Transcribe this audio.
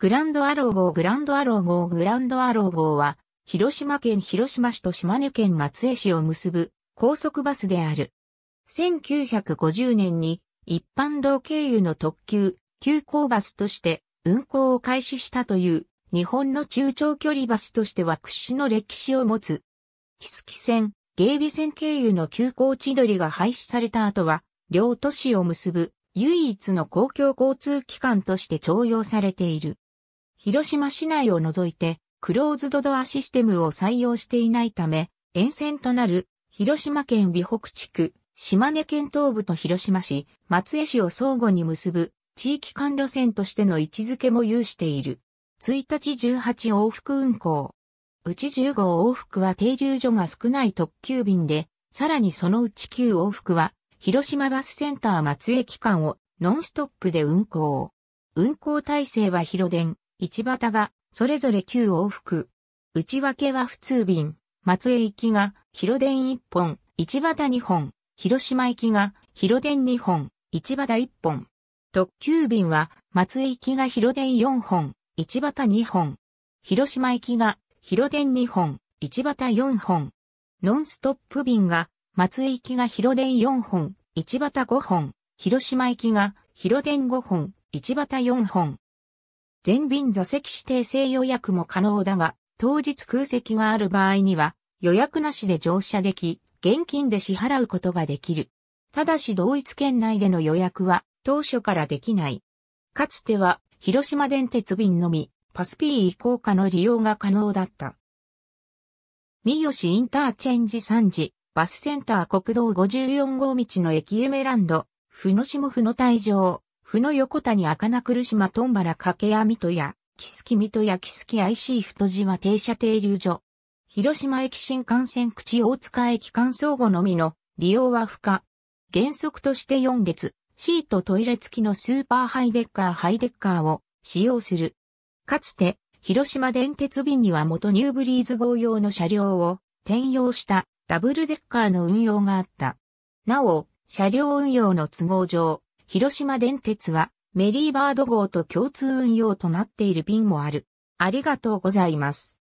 グランドアロー号グランドアロー号グランドアロー号は、広島県広島市と島根県松江市を結ぶ高速バスである。1950年に一般道経由の特急、急行バスとして運行を開始したという日本の中長距離バスとしては屈指の歴史を持つ。木月線、芸ビ線経由の急行千鳥が廃止された後は、両都市を結ぶ唯一の公共交通機関として徴用されている。広島市内を除いて、クローズドドアシステムを採用していないため、沿線となる広島県美北地区、島根県東部と広島市、松江市を相互に結ぶ地域間路線としての位置づけも有している。1日18往復運行。うち15往復は停留所が少ない特急便で、さらにそのうち9往復は、広島バスセンター松江機関をノンストップで運行。運行体制は広電、一畑が、それぞれ9往復。内訳は普通便、松江行きが、広電1本、一畑2本、広島行きが、広電2本、一畑1本。特急便は、松江行きが広電4本、一畑2本。広島行きが、広電2本、一畑4本。ノンストップ便が、松江行きが広電4本、一畑5本。広島行きが、広電5本、一畑4本。全便座席指定制予約も可能だが、当日空席がある場合には、予約なしで乗車でき、現金で支払うことができる。ただし同一県内での予約は当初からできない。かつては広島電鉄便のみパスピー移行下の利用が可能だった。三好インターチェンジ3時、バスセンター国道54号道の駅エメランド、ふのしもふの退場、ふの横谷赤名る島トとんばらかけやみとや、キスキミとやキスキ IC 太島停車停留所。広島駅新幹線口大塚駅間相互のみの利用は不可。原則として4列、シートトイレ付きのスーパーハイデッカーハイデッカーを使用する。かつて、広島電鉄便には元ニューブリーズ号用の車両を転用したダブルデッカーの運用があった。なお、車両運用の都合上、広島電鉄はメリーバード号と共通運用となっている便もある。ありがとうございます。